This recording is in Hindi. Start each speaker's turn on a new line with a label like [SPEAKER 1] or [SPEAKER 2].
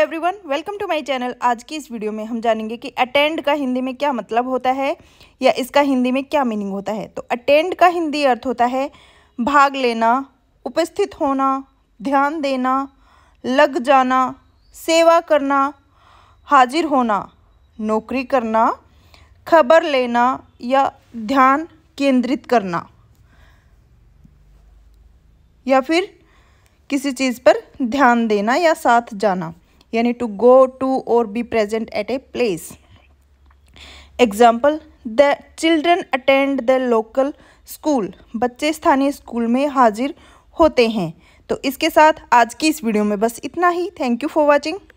[SPEAKER 1] everyone welcome to my channel आज की इस वीडियो में हम जानेंगे कि अटेंड का हिंदी में क्या मतलब होता है या इसका हिंदी में क्या मीनिंग होता है तो अटेंड का हिंदी अर्थ होता है भाग लेना उपस्थित होना ध्यान देना लग जाना सेवा करना हाजिर होना नौकरी करना खबर लेना या ध्यान केंद्रित करना या फिर किसी चीज़ पर ध्यान देना या साथ जाना यानी टू गो टू और be present at a place example the children attend the local school बच्चे स्थानीय स्कूल में हाजिर होते हैं तो इसके साथ आज की इस वीडियो में बस इतना ही थैंक यू फॉर वॉचिंग